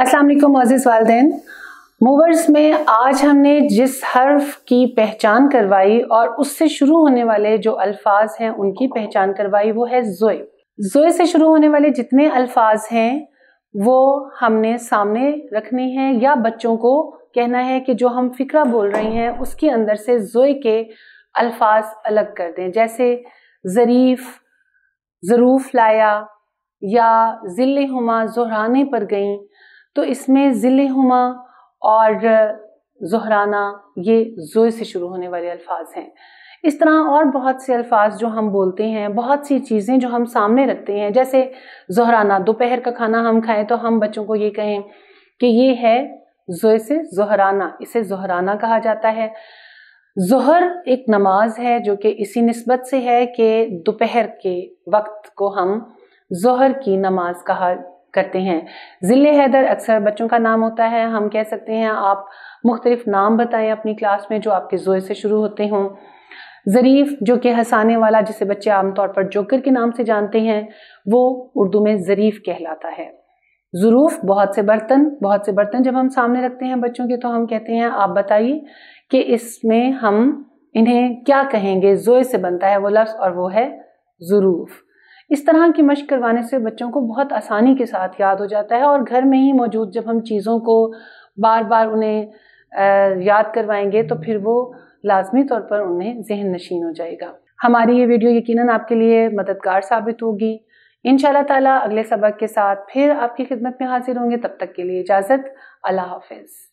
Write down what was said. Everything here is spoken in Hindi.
असलम अज़ीज़ वालदेन मूवर्स में आज हमने जिस हर्फ की पहचान करवाई और उससे शुरू होने वाले जो अल्फाज हैं उनकी पहचान करवाई वो है जोए जोए से शुरू होने वाले जितने अल्फाज हैं वो हमने सामने रखने हैं या बच्चों को कहना है कि जो हम फिक्रा बोल रहे हैं उसके अंदर से जोए के अल्फाज अलग कर दें जैसे ज़रीफ़ ज़रूफ़ लाया या ज़िले हमा जहराने पर गईं तो इसमें ज़िले हुमा और जहराना ये जोए से शुरू होने वाले अल्फाज हैं इस तरह और बहुत से अल्फाज जो हम बोलते हैं बहुत सी चीज़ें जो हम सामने रखते हैं जैसे जहराना दोपहर का खाना हम खाएं तो हम बच्चों को ये कहें कि ये है जोए से जहराना इसे जहराना कहा जाता है जहर एक नमाज है जो कि इसी नस्बत से है कि दोपहर के वक्त को हम जहर की नमाज कहा करते हैं ज़िले हैदर अक्सर बच्चों का नाम होता है हम कह सकते हैं आप मुख्तलिफ नाम बताएं अपनी क्लास में जो आपके जोए से शुरू होते हों ज़रीफ़ जो कि हंसाने वाला जिसे बच्चे आमतौर पर जोकर के नाम से जानते हैं वो उर्दू में ज़रीफ़ कहलाता है ज़रूफ़ बहुत से बर्तन बहुत से बर्तन जब हम सामने रखते हैं बच्चों के तो हम कहते हैं आप बताइए कि इसमें हम इन्हें क्या कहेंगे जोए से बनता है वो लफ्ज़ और वो है ज़रूफ़ इस तरह की मश्क करवाने से बच्चों को बहुत आसानी के साथ याद हो जाता है और घर में ही मौजूद जब हम चीज़ों को बार बार उन्हें याद करवाएंगे तो फिर वो लाजमी तौर पर उन्हें जहन नशीन हो जाएगा हमारी ये वीडियो यकीनन आपके लिए मददगार साबित होगी इन ताला अगले सबक के साथ फिर आपकी खिदमत में हाजिर होंगे तब तक के लिए इजाज़त अल्लाह हाफिज़